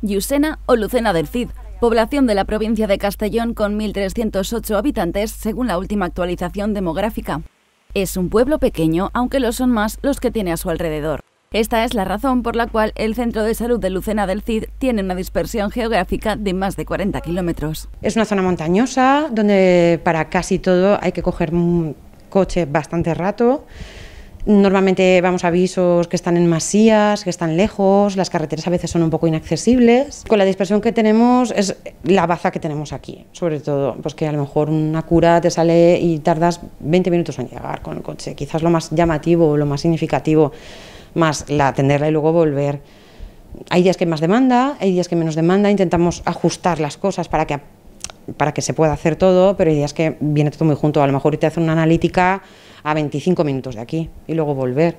Yusena o Lucena del Cid, población de la provincia de Castellón con 1.308 habitantes según la última actualización demográfica. Es un pueblo pequeño, aunque lo son más los que tiene a su alrededor. Esta es la razón por la cual el Centro de Salud de Lucena del Cid tiene una dispersión geográfica de más de 40 kilómetros. Es una zona montañosa donde para casi todo hay que coger un coche bastante rato. Normalmente vamos a avisos que están en masías, que están lejos, las carreteras a veces son un poco inaccesibles. Con la dispersión que tenemos es la baza que tenemos aquí, sobre todo, pues que a lo mejor una cura te sale y tardas 20 minutos en llegar con el coche, quizás lo más llamativo, lo más significativo, más la atenderla y luego volver. Hay días que más demanda, hay días que menos demanda, intentamos ajustar las cosas para que, para que se pueda hacer todo, pero hay días que viene todo muy junto, a lo mejor te hacen una analítica a 25 minutos de aquí y luego volver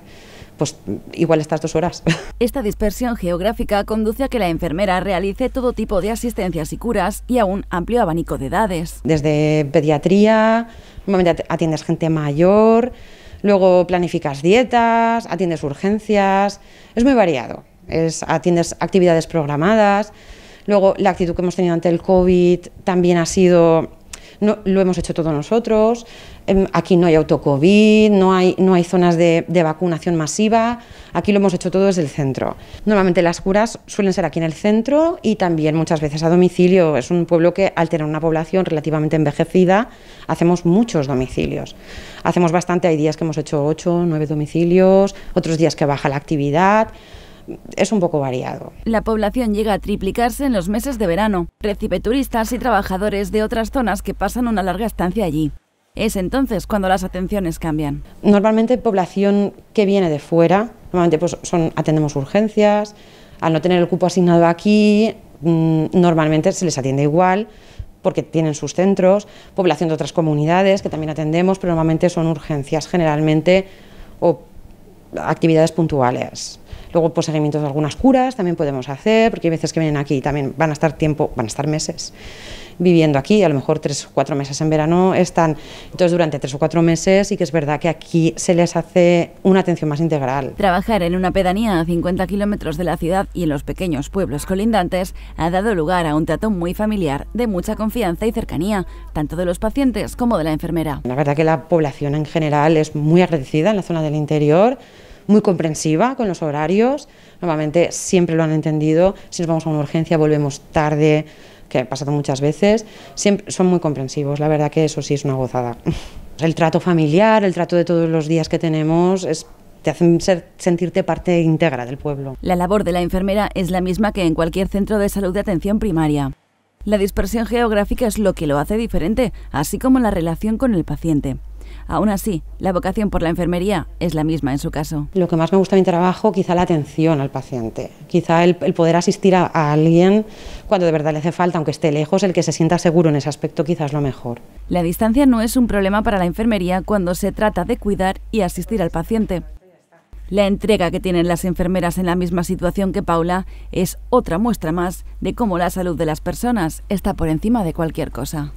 pues igual estas dos horas. Esta dispersión geográfica conduce a que la enfermera realice todo tipo de asistencias y curas y a un amplio abanico de edades. Desde pediatría, normalmente atiendes gente mayor, luego planificas dietas, atiendes urgencias, es muy variado, es, atiendes actividades programadas, luego la actitud que hemos tenido ante el COVID también ha sido lo hemos hecho todos nosotros, em, aquí no hay autocovid, no hay, no hay zonas de, vacunación masiva, aquí lo hemos hecho todo desde el centro. Normalmente las curas suelen ser aquí en el centro y también muchas veces a domicilio, es un pueblo que al tener una población relativamente envejecida, hacemos muchos domicilios. Hacemos bastante, hay días que hemos hecho ocho, 9 domicilios, otros días que baja la actividad, es un poco variado. La población llega a triplicarse en los meses de verano. Recibe turistas y trabajadores de otras zonas que pasan una larga estancia allí. Es entonces cuando las atenciones cambian. Normalmente población que viene de fuera, normalmente pues son, atendemos urgencias, al no tener el cupo asignado aquí, mm, normalmente se les atiende igual porque tienen sus centros, población de otras comunidades que también atendemos, pero normalmente son urgencias generalmente o actividades puntuales. Luego, por pues, seguimientos de algunas curas también podemos hacer, porque hay veces que vienen aquí y también van a estar tiempo, van a estar meses viviendo aquí, a lo mejor tres o cuatro meses en verano están, entonces durante tres o cuatro meses ...y que es verdad que aquí se les hace una atención más integral. Trabajar en una pedanía a 50 kilómetros de la ciudad y en los pequeños pueblos colindantes ha dado lugar a un trato muy familiar, de mucha confianza y cercanía, tanto de los pacientes como de la enfermera. La verdad que la población en general es muy agradecida en la zona del interior muy comprensiva con los horarios, normalmente siempre lo han entendido, si nos vamos a una urgencia volvemos tarde, que ha pasado muchas veces, siempre, son muy comprensivos, la verdad que eso sí es una gozada. El trato familiar, el trato de todos los días que tenemos te hacen sentirte parte íntegra del pueblo. La labor de la enfermera es la misma que en cualquier centro de salud de atención primaria. La dispersión geográfica es lo que lo hace diferente, así como la relación con el paciente. Aún así, la vocación por la enfermería es la misma en su caso. Lo que más me gusta de mi trabajo, quizá la atención al paciente, quizá el, poder asistir a, a, alguien cuando de verdad le hace falta, aunque esté lejos, el que se sienta seguro en ese aspecto quizás lo mejor. La distancia no es un problema para la enfermería cuando se trata de cuidar y asistir al paciente. La entrega que tienen las enfermeras en la misma situación que Paula es otra muestra más de cómo la salud de las personas está por encima de cualquier cosa.